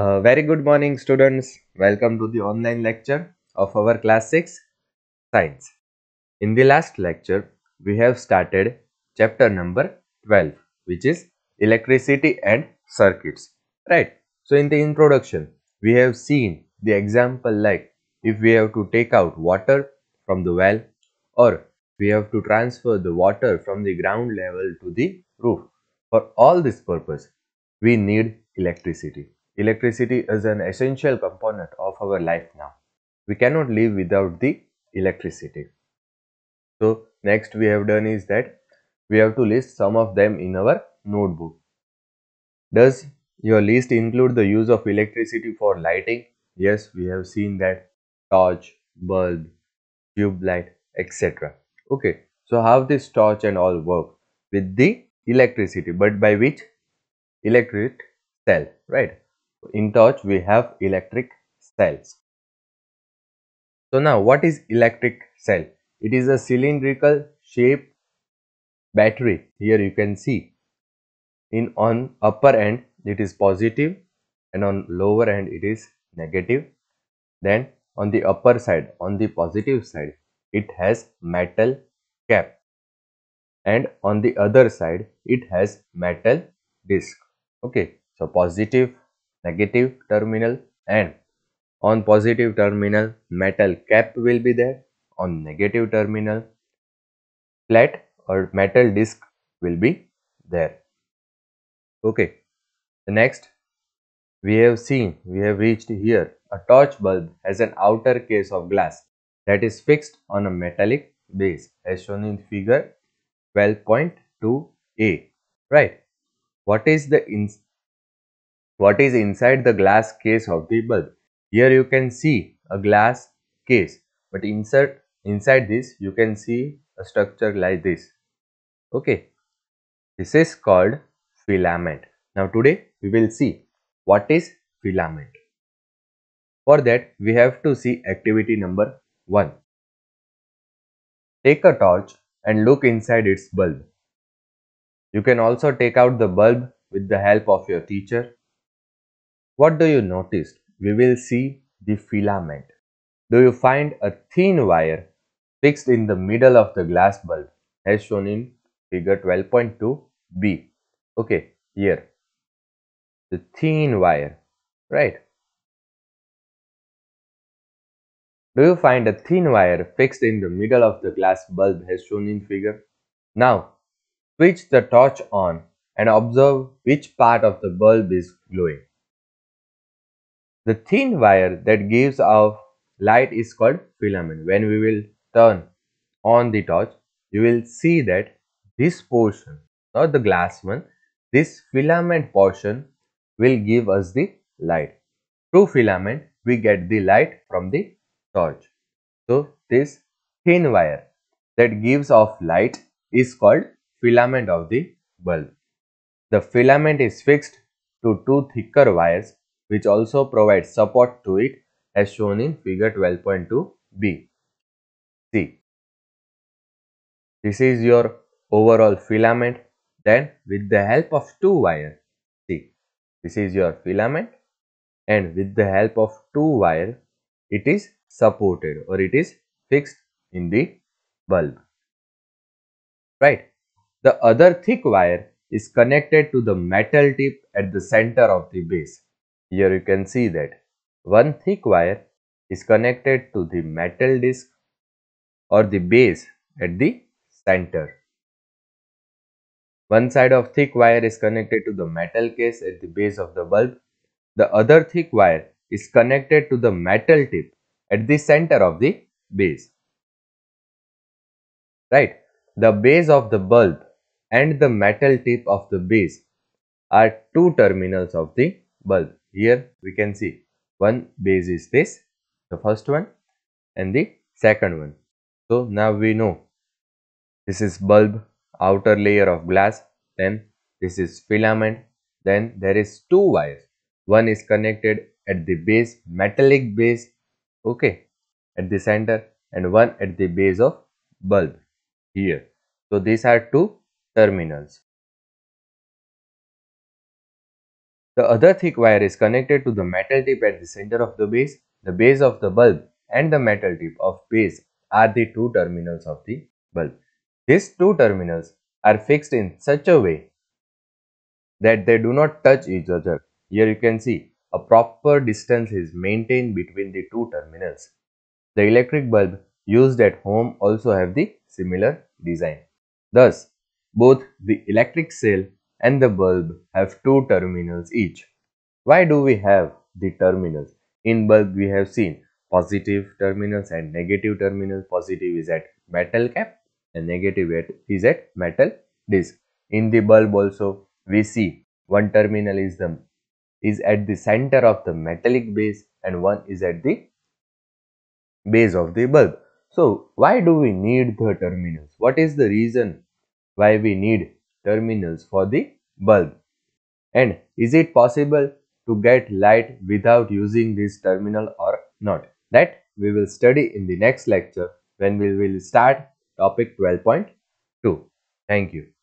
Uh, very good morning students. Welcome to the online lecture of our class 6 science. In the last lecture, we have started chapter number 12 which is electricity and circuits. Right. So in the introduction, we have seen the example like if we have to take out water from the well or we have to transfer the water from the ground level to the roof. For all this purpose, we need electricity Electricity is an essential component of our life now. We cannot live without the electricity. So next we have done is that we have to list some of them in our notebook. Does your list include the use of electricity for lighting? Yes, we have seen that torch, bulb, tube light, etc. Okay, so how this torch and all work with the electricity, but by which electric cell, right? in touch we have electric cells. So now what is electric cell? It is a cylindrical shape battery here you can see in on upper end it is positive and on lower end it is negative then on the upper side on the positive side it has metal cap and on the other side it has metal disc okay so positive negative terminal and on positive terminal metal cap will be there on negative terminal flat or metal disc will be there okay the next we have seen we have reached here a torch bulb has an outer case of glass that is fixed on a metallic base as shown in figure 12.2a right what is the what is inside the glass case of the bulb here you can see a glass case but insert inside this you can see a structure like this okay this is called filament now today we will see what is filament for that we have to see activity number 1 take a torch and look inside its bulb you can also take out the bulb with the help of your teacher what do you notice? We will see the filament. Do you find a thin wire fixed in the middle of the glass bulb as shown in figure 12.2b? Okay, here the thin wire, right? Do you find a thin wire fixed in the middle of the glass bulb as shown in figure? Now, switch the torch on and observe which part of the bulb is glowing. The thin wire that gives off light is called filament. When we will turn on the torch, you will see that this portion, not the glass one, this filament portion will give us the light. Through filament, we get the light from the torch. So, this thin wire that gives off light is called filament of the bulb. The filament is fixed to two thicker wires which also provides support to it as shown in figure 122 two B. C. this is your overall filament then with the help of two wire see this is your filament and with the help of two wire it is supported or it is fixed in the bulb right the other thick wire is connected to the metal tip at the center of the base here you can see that one thick wire is connected to the metal disc or the base at the center. One side of thick wire is connected to the metal case at the base of the bulb. The other thick wire is connected to the metal tip at the center of the base. Right. The base of the bulb and the metal tip of the base are two terminals of the bulb here we can see one base is this the first one and the second one so now we know this is bulb outer layer of glass then this is filament then there is two wires one is connected at the base metallic base okay at the center and one at the base of bulb here so these are two terminals The other thick wire is connected to the metal tip at the center of the base. The base of the bulb and the metal tip of base are the two terminals of the bulb. These two terminals are fixed in such a way that they do not touch each other. Here you can see a proper distance is maintained between the two terminals. The electric bulb used at home also have the similar design. Thus, both the electric cell and the bulb have two terminals each. Why do we have the terminals? In bulb we have seen positive terminals and negative terminals. Positive is at metal cap and negative is at metal disc. In the bulb also we see one terminal is the is at the center of the metallic base and one is at the base of the bulb. So why do we need the terminals? What is the reason why we need terminals for the bulb. And is it possible to get light without using this terminal or not? That we will study in the next lecture when we will start topic 12.2. Thank you.